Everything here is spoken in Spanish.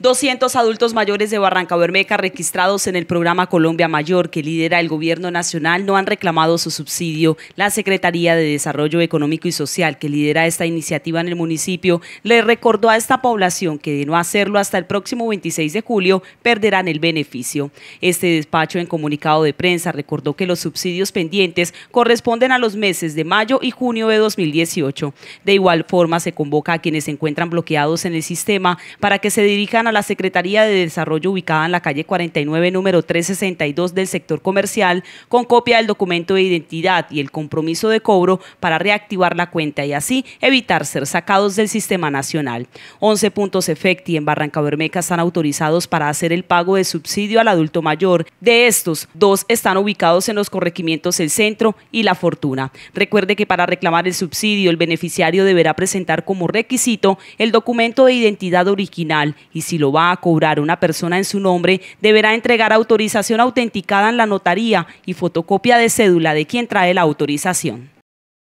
200 adultos mayores de Barranca Bermeca registrados en el programa Colombia Mayor que lidera el gobierno nacional no han reclamado su subsidio. La Secretaría de Desarrollo Económico y Social que lidera esta iniciativa en el municipio le recordó a esta población que de no hacerlo hasta el próximo 26 de julio perderán el beneficio. Este despacho en comunicado de prensa recordó que los subsidios pendientes corresponden a los meses de mayo y junio de 2018. De igual forma se convoca a quienes se encuentran bloqueados en el sistema para que se dirijan a la Secretaría de Desarrollo ubicada en la calle 49, número 362 del sector comercial, con copia del documento de identidad y el compromiso de cobro para reactivar la cuenta y así evitar ser sacados del sistema nacional. 11 puntos efecti en Barranca Bermeca están autorizados para hacer el pago de subsidio al adulto mayor. De estos, dos están ubicados en los corregimientos El Centro y La Fortuna. Recuerde que para reclamar el subsidio, el beneficiario deberá presentar como requisito el documento de identidad original y si lo va a cobrar una persona en su nombre, deberá entregar autorización autenticada en la notaría y fotocopia de cédula de quien trae la autorización.